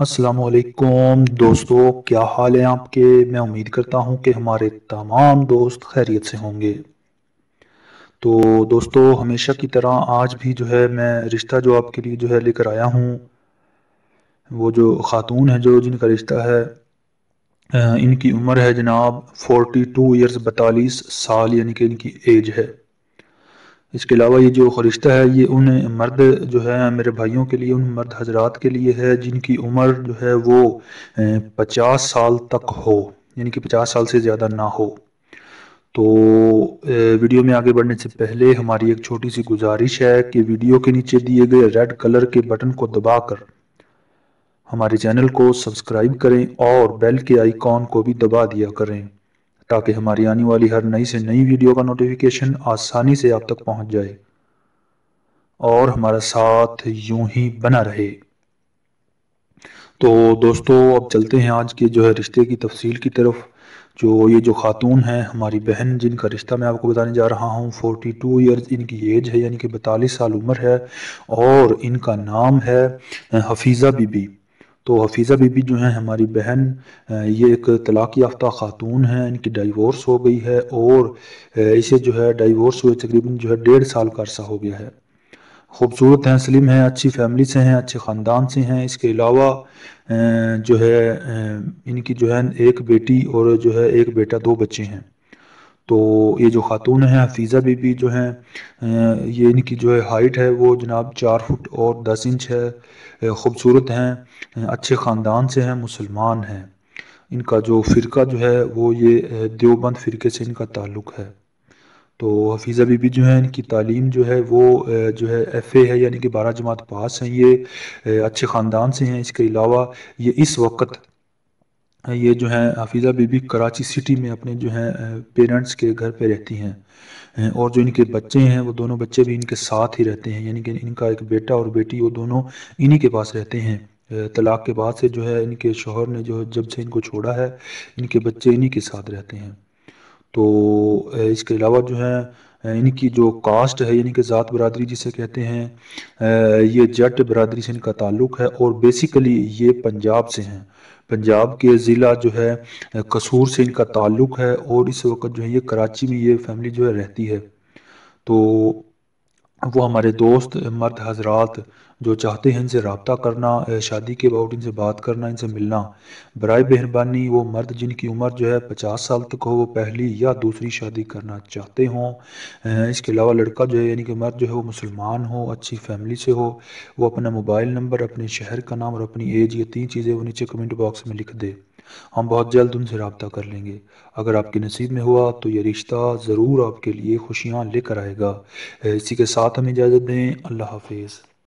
असलकुम दोस्तों क्या हाल है आपके मैं उम्मीद करता हूँ कि हमारे तमाम दोस्त खैरियत से होंगे तो दोस्तों हमेशा की तरह आज भी जो है मैं रिश्ता जो आपके लिए जो है लेकर आया हूँ वो जो ख़ातून है जो जिनका रिश्ता है इनकी उम्र है जनाब 42 टू ईयर्स बतालीस साल यानी कि इनकी एज है इसके अलावा ये जो फरिश्ता है ये उन मर्द जो है मेरे भाइयों के लिए उन मर्द हजरात के लिए है जिनकी उम्र जो है वो पचास साल तक हो यानी कि पचास साल से ज़्यादा ना हो तो वीडियो में आगे बढ़ने से पहले हमारी एक छोटी सी गुजारिश है कि वीडियो के नीचे दिए गए रेड कलर के बटन को दबाकर हमारे चैनल को सब्सक्राइब करें और बेल के आइकॉन को भी दबा दिया करें ताकि हमारी आने वाली हर नई से नई वीडियो का नोटिफिकेशन आसानी से आप तक पहुंच जाए और हमारा साथ यूं ही बना रहे तो दोस्तों अब चलते हैं आज के जो है रिश्ते की तफसील की तरफ जो ये जो खातून है हमारी बहन जिनका रिश्ता मैं आपको बताने जा रहा हूँ 42 टू ईयर्स इनकी एज है यानी कि बतालीस साल उम्र है और इनका नाम है हफीज़ा बीबी तो हफीज़ा बीबी जो हैं हमारी बहन ये एक तलाक़ याफ्ता ख़ातून हैं इनकी डाइवोर्स हो गई है और इसे जो है डाइवोर्स हुए तकरीबन जो है डेढ़ साल का अरसा हो गया है खूबसूरत हैं सलीम हैं अच्छी फैमिली से हैं अच्छे ख़ानदान से हैं इसके अलावा जो है इनकी जो है एक बेटी और जो है एक बेटा दो बच्चे हैं तो ये जो खातून है हफीज़ा बीबी जो हैं ये इनकी जो है हाइट है वो जनाब चार फुट और दस इंच है ख़ूबसूरत हैं अच्छे ख़ानदान से हैं मुसलमान हैं इनका जो फ़िरका जो है वो ये देवबंद फ़िरके से इनका ताल्लुक़ है तो हफीज़ा बीबी जो है इनकी तालीम जो है वो जो है एफ़ ए है यानी कि बारह जमात पास हैं ये अच्छे ख़ानदान से हैं इसके अलावा ये इस वक्त ये जो है हफीज़ा बीबी कराची सिटी में अपने जो है पेरेंट्स के घर पे रहती हैं और जो इनके बच्चे हैं वो दोनों बच्चे भी इनके साथ ही रहते हैं यानी कि इनका एक बेटा और बेटी वो दोनों इन्हीं के पास रहते हैं तलाक के बाद से जो है इनके शोहर ने जो जब से इनको छोड़ा है इनके बच्चे इन्हीं के साथ रहते हैं तो इसके अलावा जो है इनकी जो कास्ट है यानी कि ज़ात बरदरी जिसे कहते हैं ये जट बरदरी से इनका ताल्लुक़ है और बेसिकली ये पंजाब से हैं पंजाब के ज़िला जो है कसूर से इनका ताल्लुक़ है और इस वक्त जो है ये कराची में ये फैमिली जो है रहती है तो वो हमारे दोस्त मर्द हजरात जो चाहते हैं इनसे रबता करना शादी के अबाउट इनसे बात करना इनसे मिलना बरए मेहरबानी वो मर्द जिनकी उम्र जो है पचास साल तक हो वो पहली या दूसरी शादी करना चाहते हों इसके अलावा लड़का जो है यानी कि मर्द जो है वो मुसलमान हो अच्छी फैमिली से हो वो अपना मोबाइल नंबर अपने शहर का नाम और अपनी एज ये तीन चीज़ें वो नीचे कमेंट बॉक्स में लिख दे हम बहुत जल्द उनसे रबता कर लेंगे अगर आपके नसीब में हुआ तो ये रिश्ता ज़रूर आपके लिए खुशियाँ लेकर आएगा इसी के साथ हमें इजाज़त दें अल्लाह हाफिज़